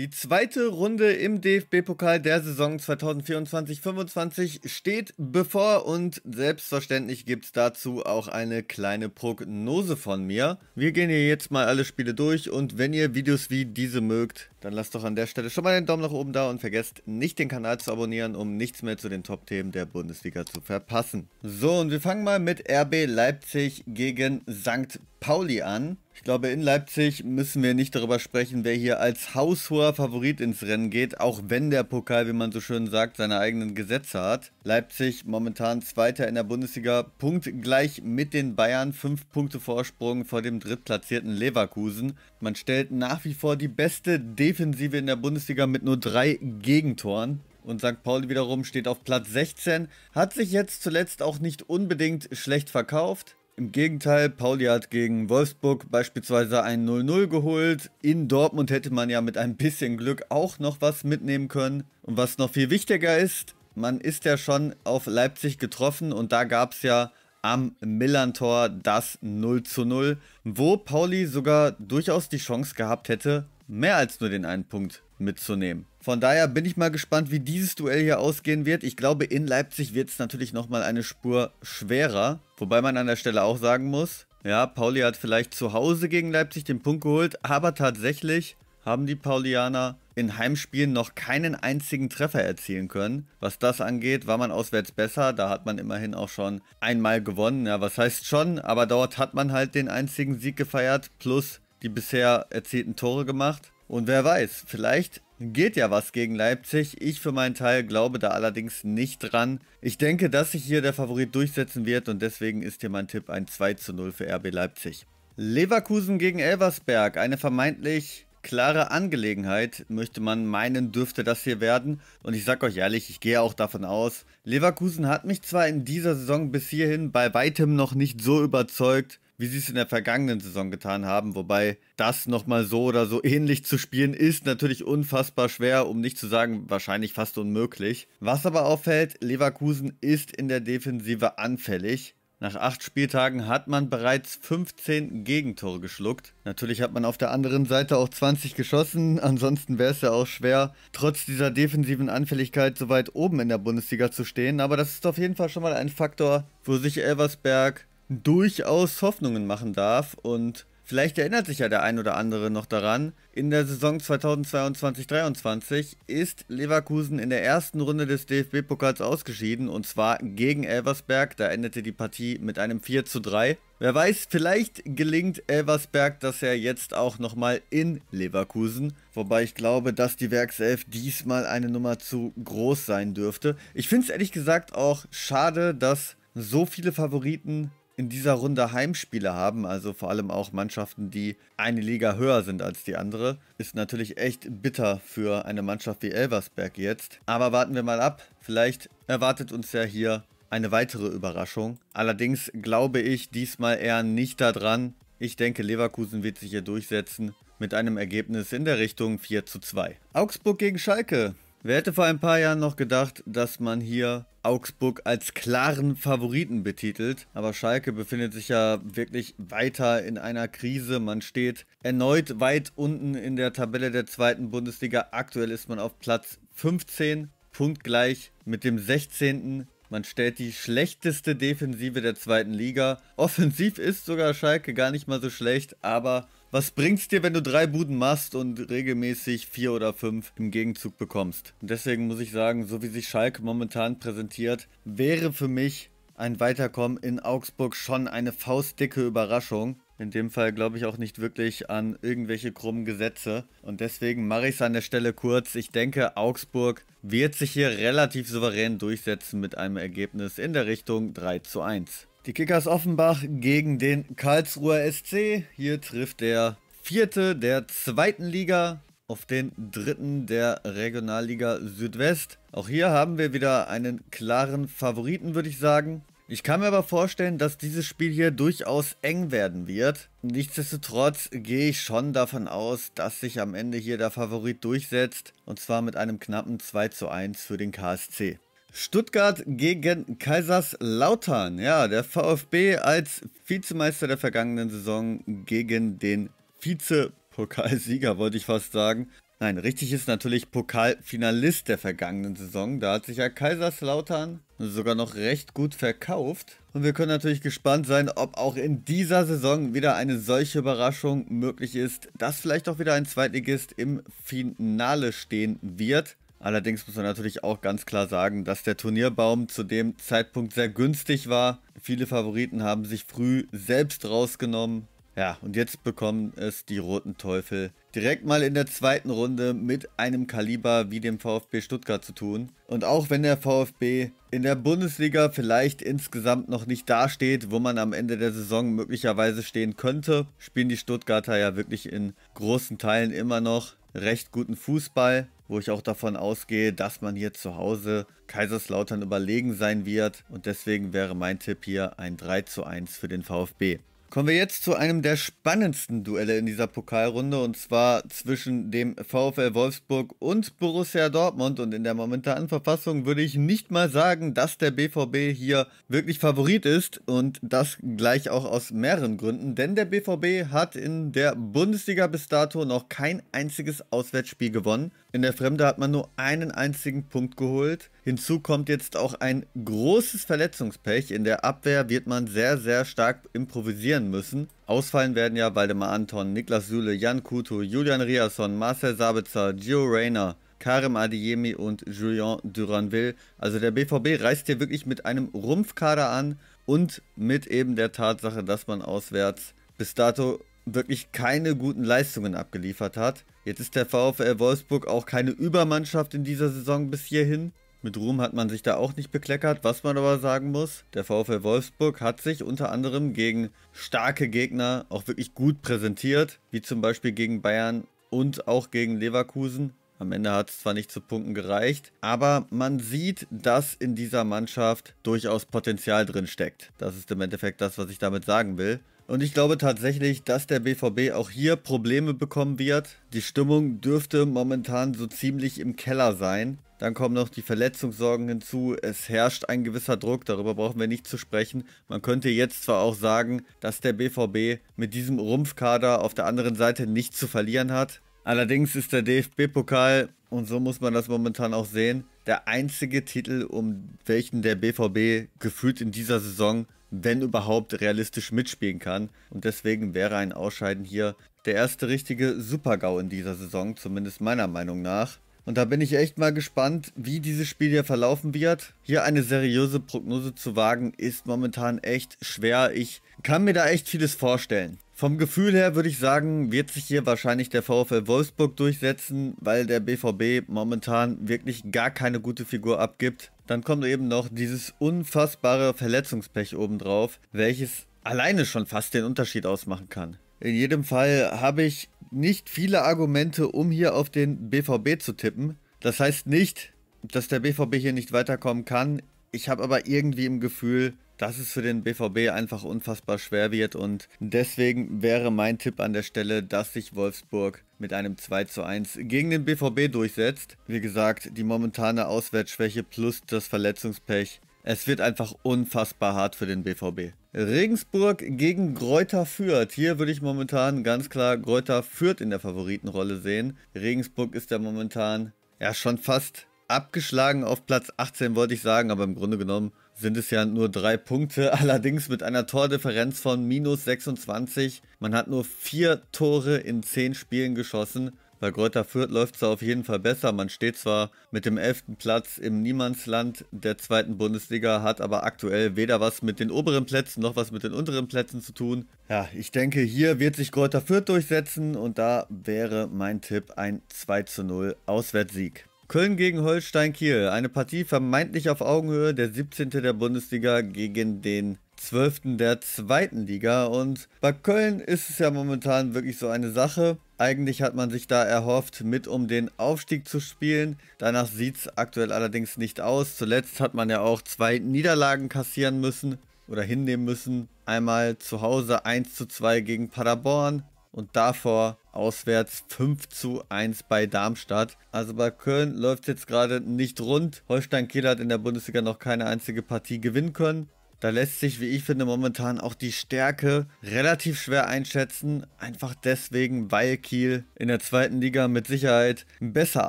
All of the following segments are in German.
Die zweite Runde im DFB-Pokal der Saison 2024-25 steht bevor und selbstverständlich gibt es dazu auch eine kleine Prognose von mir. Wir gehen hier jetzt mal alle Spiele durch und wenn ihr Videos wie diese mögt, dann lasst doch an der Stelle schon mal den Daumen nach oben da und vergesst nicht den Kanal zu abonnieren, um nichts mehr zu den Top-Themen der Bundesliga zu verpassen. So, und wir fangen mal mit RB Leipzig gegen St. Pauli an. Ich glaube, in Leipzig müssen wir nicht darüber sprechen, wer hier als haushoher Favorit ins Rennen geht, auch wenn der Pokal, wie man so schön sagt, seine eigenen Gesetze hat. Leipzig momentan Zweiter in der Bundesliga, punktgleich mit den Bayern, fünf Punkte Vorsprung vor dem drittplatzierten Leverkusen. Man stellt nach wie vor die beste D Defensive in der Bundesliga mit nur drei Gegentoren. Und St. Pauli wiederum steht auf Platz 16, hat sich jetzt zuletzt auch nicht unbedingt schlecht verkauft. Im Gegenteil, Pauli hat gegen Wolfsburg beispielsweise ein 0-0 geholt. In Dortmund hätte man ja mit ein bisschen Glück auch noch was mitnehmen können. Und was noch viel wichtiger ist, man ist ja schon auf Leipzig getroffen und da gab es ja am Millantor das 0 0, wo Pauli sogar durchaus die Chance gehabt hätte, mehr als nur den einen Punkt mitzunehmen. Von daher bin ich mal gespannt, wie dieses Duell hier ausgehen wird. Ich glaube, in Leipzig wird es natürlich nochmal eine Spur schwerer. Wobei man an der Stelle auch sagen muss, ja, Pauli hat vielleicht zu Hause gegen Leipzig den Punkt geholt, aber tatsächlich haben die Paulianer in Heimspielen noch keinen einzigen Treffer erzielen können. Was das angeht, war man auswärts besser. Da hat man immerhin auch schon einmal gewonnen. Ja, was heißt schon? Aber dort hat man halt den einzigen Sieg gefeiert. Plus die bisher erzielten Tore gemacht. Und wer weiß, vielleicht geht ja was gegen Leipzig. Ich für meinen Teil glaube da allerdings nicht dran. Ich denke, dass sich hier der Favorit durchsetzen wird und deswegen ist hier mein Tipp ein 2 zu 0 für RB Leipzig. Leverkusen gegen Elversberg, eine vermeintlich klare Angelegenheit, möchte man meinen, dürfte das hier werden. Und ich sag euch ehrlich, ich gehe auch davon aus. Leverkusen hat mich zwar in dieser Saison bis hierhin bei weitem noch nicht so überzeugt, wie sie es in der vergangenen Saison getan haben. Wobei das nochmal so oder so ähnlich zu spielen ist natürlich unfassbar schwer, um nicht zu sagen, wahrscheinlich fast unmöglich. Was aber auffällt, Leverkusen ist in der Defensive anfällig. Nach acht Spieltagen hat man bereits 15 Gegentore geschluckt. Natürlich hat man auf der anderen Seite auch 20 geschossen, ansonsten wäre es ja auch schwer, trotz dieser defensiven Anfälligkeit so weit oben in der Bundesliga zu stehen. Aber das ist auf jeden Fall schon mal ein Faktor, wo sich Elversberg durchaus Hoffnungen machen darf und vielleicht erinnert sich ja der ein oder andere noch daran, in der Saison 2022-23 ist Leverkusen in der ersten Runde des DFB-Pokals ausgeschieden und zwar gegen Elversberg, da endete die Partie mit einem 4 zu 3. Wer weiß, vielleicht gelingt Elversberg das ja jetzt auch nochmal in Leverkusen. Wobei ich glaube, dass die Werkself diesmal eine Nummer zu groß sein dürfte. Ich finde es ehrlich gesagt auch schade, dass so viele Favoriten in dieser Runde Heimspiele haben, also vor allem auch Mannschaften, die eine Liga höher sind als die andere, ist natürlich echt bitter für eine Mannschaft wie Elversberg jetzt. Aber warten wir mal ab, vielleicht erwartet uns ja hier eine weitere Überraschung. Allerdings glaube ich diesmal eher nicht daran. Ich denke, Leverkusen wird sich hier durchsetzen mit einem Ergebnis in der Richtung 4 zu 2. Augsburg gegen Schalke. Wer hätte vor ein paar Jahren noch gedacht, dass man hier Augsburg als klaren Favoriten betitelt? Aber Schalke befindet sich ja wirklich weiter in einer Krise. Man steht erneut weit unten in der Tabelle der zweiten Bundesliga. Aktuell ist man auf Platz 15, punktgleich mit dem 16. Man stellt die schlechteste Defensive der zweiten Liga. Offensiv ist sogar Schalke gar nicht mal so schlecht, aber was bringt's dir, wenn du drei Buden machst und regelmäßig vier oder fünf im Gegenzug bekommst? Und deswegen muss ich sagen, so wie sich Schalke momentan präsentiert, wäre für mich ein Weiterkommen in Augsburg schon eine faustdicke Überraschung. In dem Fall glaube ich auch nicht wirklich an irgendwelche krummen Gesetze. Und deswegen mache ich es an der Stelle kurz. Ich denke, Augsburg wird sich hier relativ souverän durchsetzen mit einem Ergebnis in der Richtung 3 zu 1. Die Kickers Offenbach gegen den Karlsruher SC. Hier trifft der vierte der zweiten Liga auf den dritten der Regionalliga Südwest. Auch hier haben wir wieder einen klaren Favoriten, würde ich sagen. Ich kann mir aber vorstellen, dass dieses Spiel hier durchaus eng werden wird. Nichtsdestotrotz gehe ich schon davon aus, dass sich am Ende hier der Favorit durchsetzt. Und zwar mit einem knappen 2 zu 1 für den KSC. Stuttgart gegen Kaiserslautern. Ja, der VfB als Vizemeister der vergangenen Saison gegen den Vizepokalsieger, wollte ich fast sagen. Nein, richtig ist natürlich Pokalfinalist der vergangenen Saison. Da hat sich ja Kaiserslautern sogar noch recht gut verkauft. Und wir können natürlich gespannt sein, ob auch in dieser Saison wieder eine solche Überraschung möglich ist, dass vielleicht auch wieder ein Zweitligist im Finale stehen wird. Allerdings muss man natürlich auch ganz klar sagen, dass der Turnierbaum zu dem Zeitpunkt sehr günstig war. Viele Favoriten haben sich früh selbst rausgenommen. Ja, und jetzt bekommen es die Roten Teufel direkt mal in der zweiten Runde mit einem Kaliber wie dem VfB Stuttgart zu tun. Und auch wenn der VfB in der Bundesliga vielleicht insgesamt noch nicht dasteht, wo man am Ende der Saison möglicherweise stehen könnte, spielen die Stuttgarter ja wirklich in großen Teilen immer noch recht guten Fußball, wo ich auch davon ausgehe, dass man hier zu Hause Kaiserslautern überlegen sein wird. Und deswegen wäre mein Tipp hier ein 3 zu 1 für den VfB. Kommen wir jetzt zu einem der spannendsten Duelle in dieser Pokalrunde und zwar zwischen dem VfL Wolfsburg und Borussia Dortmund. Und in der momentanen Verfassung würde ich nicht mal sagen, dass der BVB hier wirklich Favorit ist und das gleich auch aus mehreren Gründen, denn der BVB hat in der Bundesliga bis dato noch kein einziges Auswärtsspiel gewonnen in der Fremde hat man nur einen einzigen Punkt geholt. Hinzu kommt jetzt auch ein großes Verletzungspech. In der Abwehr wird man sehr, sehr stark improvisieren müssen. Ausfallen werden ja Waldemar Anton, Niklas Süle, Jan Kuto, Julian Riasson, Marcel Sabitzer, Gio Reyna, Karim Adiemi und Julien Duranville. Also der BVB reist hier wirklich mit einem Rumpfkader an und mit eben der Tatsache, dass man auswärts bis dato wirklich keine guten Leistungen abgeliefert hat. Jetzt ist der VfL Wolfsburg auch keine Übermannschaft in dieser Saison bis hierhin. Mit Ruhm hat man sich da auch nicht bekleckert, was man aber sagen muss, der VfL Wolfsburg hat sich unter anderem gegen starke Gegner auch wirklich gut präsentiert, wie zum Beispiel gegen Bayern und auch gegen Leverkusen. Am Ende hat es zwar nicht zu Punkten gereicht, aber man sieht, dass in dieser Mannschaft durchaus Potenzial drin steckt. Das ist im Endeffekt das, was ich damit sagen will. Und ich glaube tatsächlich, dass der BVB auch hier Probleme bekommen wird. Die Stimmung dürfte momentan so ziemlich im Keller sein. Dann kommen noch die Verletzungssorgen hinzu. Es herrscht ein gewisser Druck, darüber brauchen wir nicht zu sprechen. Man könnte jetzt zwar auch sagen, dass der BVB mit diesem Rumpfkader auf der anderen Seite nichts zu verlieren hat. Allerdings ist der DFB-Pokal, und so muss man das momentan auch sehen, der einzige Titel, um welchen der BVB gefühlt in dieser Saison, wenn überhaupt, realistisch mitspielen kann. Und deswegen wäre ein Ausscheiden hier der erste richtige Supergau in dieser Saison, zumindest meiner Meinung nach. Und da bin ich echt mal gespannt, wie dieses Spiel hier verlaufen wird. Hier eine seriöse Prognose zu wagen, ist momentan echt schwer. Ich kann mir da echt vieles vorstellen. Vom Gefühl her würde ich sagen, wird sich hier wahrscheinlich der VfL Wolfsburg durchsetzen, weil der BVB momentan wirklich gar keine gute Figur abgibt. Dann kommt eben noch dieses unfassbare Verletzungspech obendrauf, welches alleine schon fast den Unterschied ausmachen kann. In jedem Fall habe ich nicht viele Argumente, um hier auf den BVB zu tippen. Das heißt nicht, dass der BVB hier nicht weiterkommen kann. Ich habe aber irgendwie im Gefühl, dass es für den BVB einfach unfassbar schwer wird. Und deswegen wäre mein Tipp an der Stelle, dass sich Wolfsburg mit einem 2 zu 1 gegen den BVB durchsetzt. Wie gesagt, die momentane Auswärtsschwäche plus das Verletzungspech. Es wird einfach unfassbar hart für den BVB. Regensburg gegen Greuther Fürth. Hier würde ich momentan ganz klar Greuther Fürth in der Favoritenrolle sehen. Regensburg ist ja momentan ja schon fast abgeschlagen auf Platz 18, wollte ich sagen, aber im Grunde genommen sind es ja nur drei Punkte, allerdings mit einer Tordifferenz von minus 26. Man hat nur vier Tore in zehn Spielen geschossen. Bei Greuther Fürth läuft es auf jeden Fall besser. Man steht zwar mit dem 11. Platz im Niemandsland der zweiten Bundesliga, hat aber aktuell weder was mit den oberen Plätzen noch was mit den unteren Plätzen zu tun. Ja, ich denke, hier wird sich Greuther Fürth durchsetzen und da wäre mein Tipp ein 2 zu 0 Auswärtssieg. Köln gegen Holstein Kiel. Eine Partie vermeintlich auf Augenhöhe. Der 17. der Bundesliga gegen den 12. der zweiten Liga. Und bei Köln ist es ja momentan wirklich so eine Sache. Eigentlich hat man sich da erhofft, mit um den Aufstieg zu spielen. Danach sieht es aktuell allerdings nicht aus. Zuletzt hat man ja auch zwei Niederlagen kassieren müssen oder hinnehmen müssen. Einmal zu Hause 1 zu 2 gegen Paderborn und davor auswärts 5 zu 1 bei Darmstadt. Also bei Köln läuft es jetzt gerade nicht rund. Holstein Kiel hat in der Bundesliga noch keine einzige Partie gewinnen können. Da lässt sich, wie ich finde, momentan auch die Stärke relativ schwer einschätzen. Einfach deswegen, weil Kiel in der zweiten Liga mit Sicherheit besser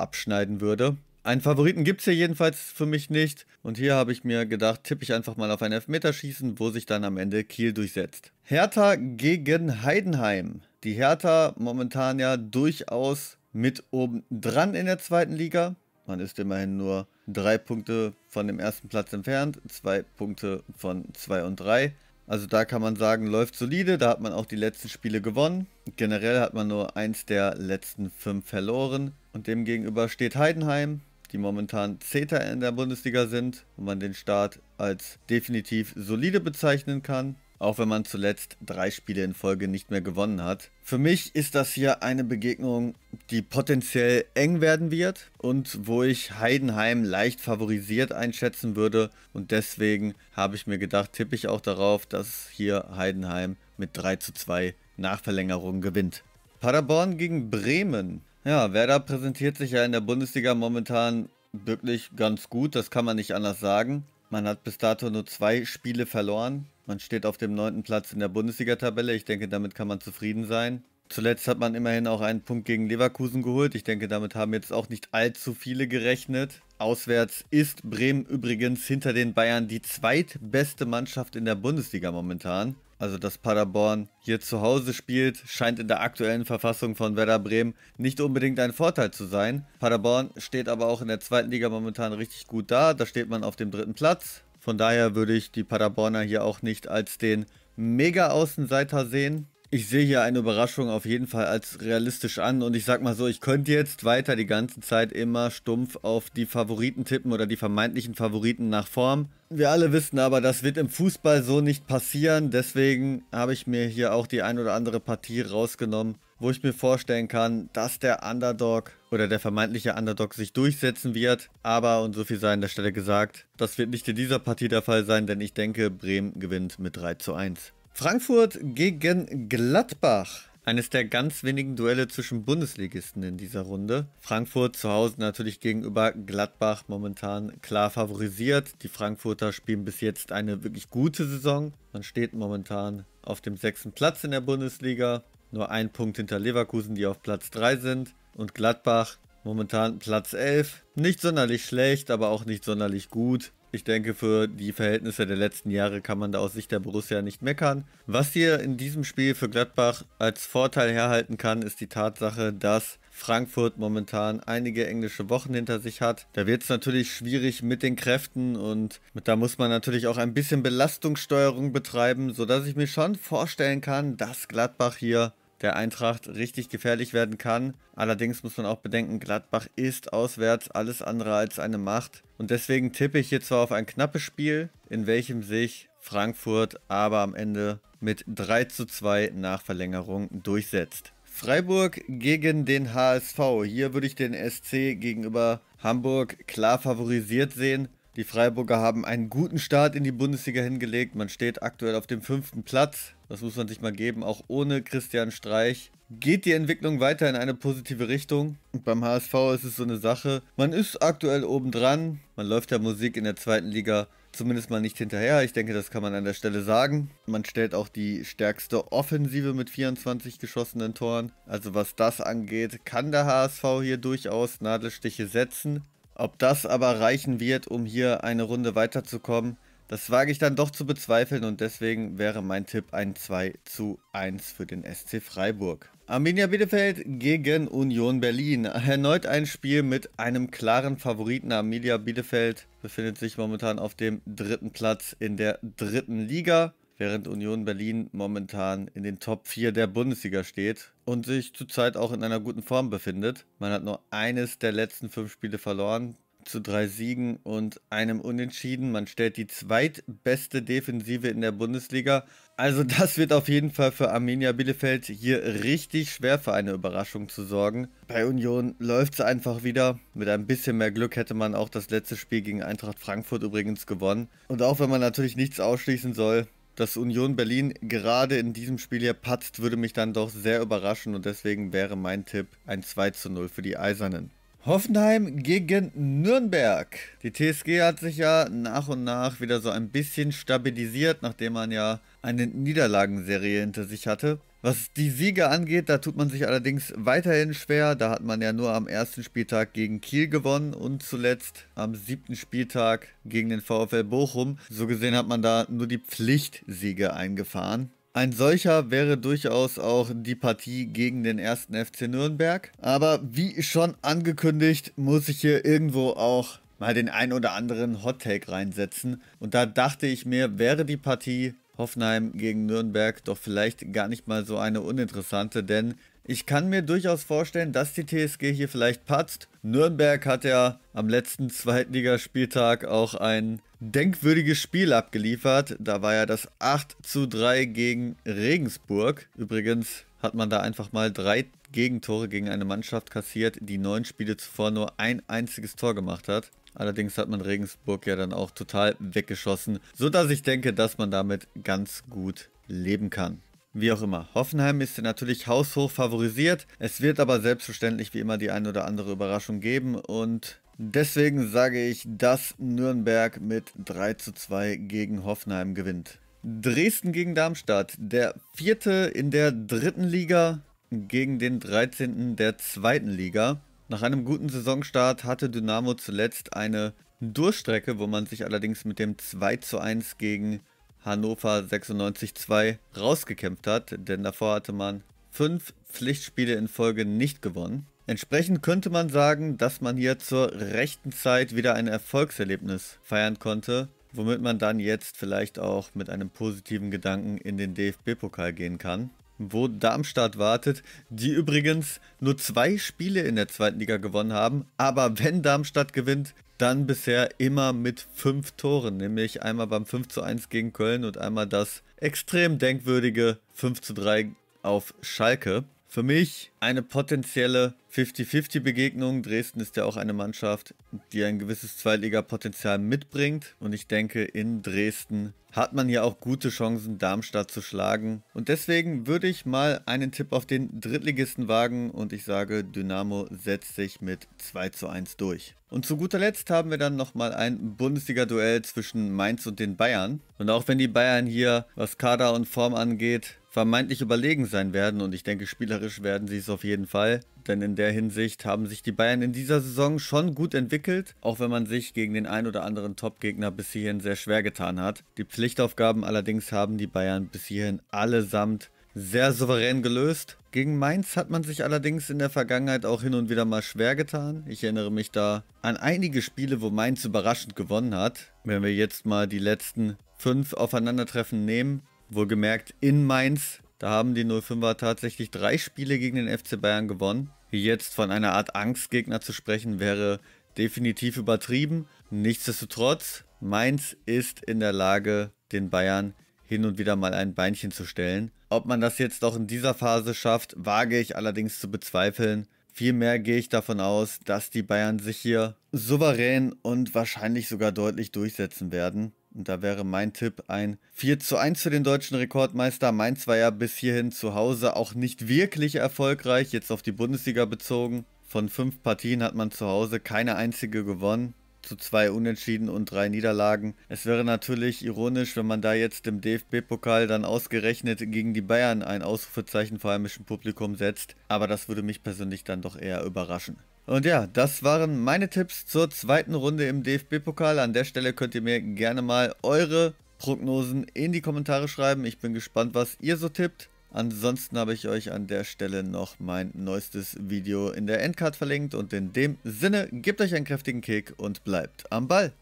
abschneiden würde. Einen Favoriten gibt es hier jedenfalls für mich nicht. Und hier habe ich mir gedacht, tippe ich einfach mal auf ein Elfmeterschießen, wo sich dann am Ende Kiel durchsetzt. Hertha gegen Heidenheim. Die Hertha momentan ja durchaus mit oben dran in der zweiten Liga. Man ist immerhin nur drei Punkte von dem ersten Platz entfernt, zwei Punkte von zwei und drei. Also da kann man sagen, läuft solide, da hat man auch die letzten Spiele gewonnen. Generell hat man nur eins der letzten fünf verloren. Und demgegenüber steht Heidenheim, die momentan Zehnter in der Bundesliga sind und man den Start als definitiv solide bezeichnen kann auch wenn man zuletzt drei Spiele in Folge nicht mehr gewonnen hat. Für mich ist das hier eine Begegnung, die potenziell eng werden wird und wo ich Heidenheim leicht favorisiert einschätzen würde. Und deswegen habe ich mir gedacht, tippe ich auch darauf, dass hier Heidenheim mit 3 zu 2 Nachverlängerung gewinnt. Paderborn gegen Bremen. Ja, Werder präsentiert sich ja in der Bundesliga momentan wirklich ganz gut, das kann man nicht anders sagen. Man hat bis dato nur zwei Spiele verloren. Man steht auf dem neunten Platz in der Bundesliga-Tabelle. Ich denke, damit kann man zufrieden sein. Zuletzt hat man immerhin auch einen Punkt gegen Leverkusen geholt. Ich denke, damit haben jetzt auch nicht allzu viele gerechnet. Auswärts ist Bremen übrigens hinter den Bayern die zweitbeste Mannschaft in der Bundesliga momentan also dass Paderborn hier zu Hause spielt, scheint in der aktuellen Verfassung von Werder Bremen nicht unbedingt ein Vorteil zu sein. Paderborn steht aber auch in der zweiten Liga momentan richtig gut da, da steht man auf dem dritten Platz. Von daher würde ich die Paderborner hier auch nicht als den Mega-Außenseiter sehen. Ich sehe hier eine Überraschung auf jeden Fall als realistisch an und ich sag mal so, ich könnte jetzt weiter die ganze Zeit immer stumpf auf die Favoriten tippen oder die vermeintlichen Favoriten nach Form. Wir alle wissen aber, das wird im Fußball so nicht passieren, deswegen habe ich mir hier auch die ein oder andere Partie rausgenommen, wo ich mir vorstellen kann, dass der Underdog oder der vermeintliche Underdog sich durchsetzen wird. Aber, und so viel sei an der Stelle gesagt, das wird nicht in dieser Partie der Fall sein, denn ich denke, Bremen gewinnt mit 3 zu 1. Frankfurt gegen Gladbach. Eines der ganz wenigen Duelle zwischen Bundesligisten in dieser Runde. Frankfurt zu Hause natürlich gegenüber Gladbach momentan klar favorisiert. Die Frankfurter spielen bis jetzt eine wirklich gute Saison. Man steht momentan auf dem sechsten Platz in der Bundesliga. Nur ein Punkt hinter Leverkusen, die auf Platz 3 sind. Und Gladbach momentan Platz 11. Nicht sonderlich schlecht, aber auch nicht sonderlich gut. Ich denke, für die Verhältnisse der letzten Jahre kann man da aus Sicht der Borussia nicht meckern. Was hier in diesem Spiel für Gladbach als Vorteil herhalten kann, ist die Tatsache, dass Frankfurt momentan einige englische Wochen hinter sich hat. Da wird es natürlich schwierig mit den Kräften und da muss man natürlich auch ein bisschen Belastungssteuerung betreiben, sodass ich mir schon vorstellen kann, dass Gladbach hier der Eintracht richtig gefährlich werden kann. Allerdings muss man auch bedenken, Gladbach ist auswärts alles andere als eine Macht. Und deswegen tippe ich hier zwar auf ein knappes Spiel, in welchem sich Frankfurt aber am Ende mit 3 zu 2 nach Verlängerung durchsetzt. Freiburg gegen den HSV. Hier würde ich den SC gegenüber Hamburg klar favorisiert sehen. Die Freiburger haben einen guten Start in die Bundesliga hingelegt. Man steht aktuell auf dem fünften Platz. Das muss man sich mal geben, auch ohne Christian Streich. Geht die Entwicklung weiter in eine positive Richtung? Und beim HSV ist es so eine Sache. Man ist aktuell obendran. Man läuft der Musik in der zweiten Liga zumindest mal nicht hinterher. Ich denke, das kann man an der Stelle sagen. Man stellt auch die stärkste Offensive mit 24 geschossenen Toren. Also was das angeht, kann der HSV hier durchaus Nadelstiche setzen. Ob das aber reichen wird, um hier eine Runde weiterzukommen, das wage ich dann doch zu bezweifeln und deswegen wäre mein Tipp ein 2 zu 1 für den SC Freiburg. Arminia Bielefeld gegen Union Berlin. Erneut ein Spiel mit einem klaren Favoriten. Arminia Bielefeld befindet sich momentan auf dem dritten Platz in der dritten Liga während Union Berlin momentan in den Top 4 der Bundesliga steht und sich zurzeit auch in einer guten Form befindet. Man hat nur eines der letzten fünf Spiele verloren zu drei Siegen und einem Unentschieden. Man stellt die zweitbeste Defensive in der Bundesliga. Also das wird auf jeden Fall für Arminia Bielefeld hier richtig schwer für eine Überraschung zu sorgen. Bei Union läuft es einfach wieder. Mit ein bisschen mehr Glück hätte man auch das letzte Spiel gegen Eintracht Frankfurt übrigens gewonnen. Und auch wenn man natürlich nichts ausschließen soll, dass Union Berlin gerade in diesem Spiel hier patzt, würde mich dann doch sehr überraschen und deswegen wäre mein Tipp ein 2 zu 0 für die Eisernen. Hoffenheim gegen Nürnberg. Die TSG hat sich ja nach und nach wieder so ein bisschen stabilisiert, nachdem man ja eine Niederlagenserie hinter sich hatte. Was die Siege angeht, da tut man sich allerdings weiterhin schwer. Da hat man ja nur am ersten Spieltag gegen Kiel gewonnen und zuletzt am siebten Spieltag gegen den VfL Bochum. So gesehen hat man da nur die Pflichtsiege eingefahren. Ein solcher wäre durchaus auch die Partie gegen den ersten FC Nürnberg. Aber wie schon angekündigt, muss ich hier irgendwo auch mal den ein oder anderen Hottake reinsetzen. Und da dachte ich mir, wäre die Partie Hoffenheim gegen Nürnberg doch vielleicht gar nicht mal so eine uninteressante, denn ich kann mir durchaus vorstellen, dass die TSG hier vielleicht patzt. Nürnberg hat ja am letzten Zweitligaspieltag auch ein denkwürdiges Spiel abgeliefert. Da war ja das 8 zu 3 gegen Regensburg. Übrigens hat man da einfach mal drei Gegentore gegen eine Mannschaft kassiert, die neun Spiele zuvor nur ein einziges Tor gemacht hat. Allerdings hat man Regensburg ja dann auch total weggeschossen, sodass ich denke, dass man damit ganz gut leben kann. Wie auch immer, Hoffenheim ist natürlich haushoch favorisiert. Es wird aber selbstverständlich wie immer die ein oder andere Überraschung geben und deswegen sage ich, dass Nürnberg mit 3 zu 2 gegen Hoffenheim gewinnt. Dresden gegen Darmstadt, der vierte in der dritten Liga gegen den 13. der zweiten Liga. Nach einem guten Saisonstart hatte Dynamo zuletzt eine Durchstrecke, wo man sich allerdings mit dem 2 zu 1 gegen Hannover 96-2 rausgekämpft hat, denn davor hatte man fünf Pflichtspiele in Folge nicht gewonnen. Entsprechend könnte man sagen, dass man hier zur rechten Zeit wieder ein Erfolgserlebnis feiern konnte, womit man dann jetzt vielleicht auch mit einem positiven Gedanken in den DFB-Pokal gehen kann wo Darmstadt wartet, die übrigens nur zwei Spiele in der zweiten Liga gewonnen haben. Aber wenn Darmstadt gewinnt, dann bisher immer mit fünf Toren, nämlich einmal beim 5 zu 1 gegen Köln und einmal das extrem denkwürdige 5 zu 3 auf Schalke. Für mich eine potenzielle 50-50 Begegnung. Dresden ist ja auch eine Mannschaft, die ein gewisses Zweitliga-Potenzial mitbringt. Und ich denke, in Dresden hat man hier auch gute Chancen, Darmstadt zu schlagen. Und deswegen würde ich mal einen Tipp auf den Drittligisten wagen und ich sage, Dynamo setzt sich mit 2 zu 1 durch. Und zu guter Letzt haben wir dann nochmal ein Bundesliga-Duell zwischen Mainz und den Bayern. Und auch wenn die Bayern hier, was Kader und Form angeht, vermeintlich überlegen sein werden und ich denke, spielerisch werden sie es auf jeden Fall. Denn in der Hinsicht haben sich die Bayern in dieser Saison schon gut entwickelt, auch wenn man sich gegen den ein oder anderen Top-Gegner bis hierhin sehr schwer getan hat. Die Pflichtaufgaben allerdings haben die Bayern bis hierhin allesamt sehr souverän gelöst. Gegen Mainz hat man sich allerdings in der Vergangenheit auch hin und wieder mal schwer getan. Ich erinnere mich da an einige Spiele, wo Mainz überraschend gewonnen hat. Wenn wir jetzt mal die letzten fünf Aufeinandertreffen nehmen, Wohlgemerkt in Mainz. Da haben die 05er tatsächlich drei Spiele gegen den FC Bayern gewonnen. Hier jetzt von einer Art Angstgegner zu sprechen, wäre definitiv übertrieben. Nichtsdestotrotz, Mainz ist in der Lage, den Bayern hin und wieder mal ein Beinchen zu stellen. Ob man das jetzt auch in dieser Phase schafft, wage ich allerdings zu bezweifeln. Vielmehr gehe ich davon aus, dass die Bayern sich hier souverän und wahrscheinlich sogar deutlich durchsetzen werden. Und da wäre mein Tipp ein 4 zu 1 für den deutschen Rekordmeister. Mainz war ja bis hierhin zu Hause auch nicht wirklich erfolgreich, jetzt auf die Bundesliga bezogen. Von fünf Partien hat man zu Hause keine einzige gewonnen zu zwei Unentschieden und drei Niederlagen. Es wäre natürlich ironisch, wenn man da jetzt im DFB-Pokal dann ausgerechnet gegen die Bayern ein Ausrufezeichen vor heimischem Publikum setzt, aber das würde mich persönlich dann doch eher überraschen. Und ja, das waren meine Tipps zur zweiten Runde im DFB-Pokal. An der Stelle könnt ihr mir gerne mal eure Prognosen in die Kommentare schreiben. Ich bin gespannt, was ihr so tippt. Ansonsten habe ich euch an der Stelle noch mein neuestes Video in der Endcard verlinkt und in dem Sinne, gebt euch einen kräftigen Kick und bleibt am Ball.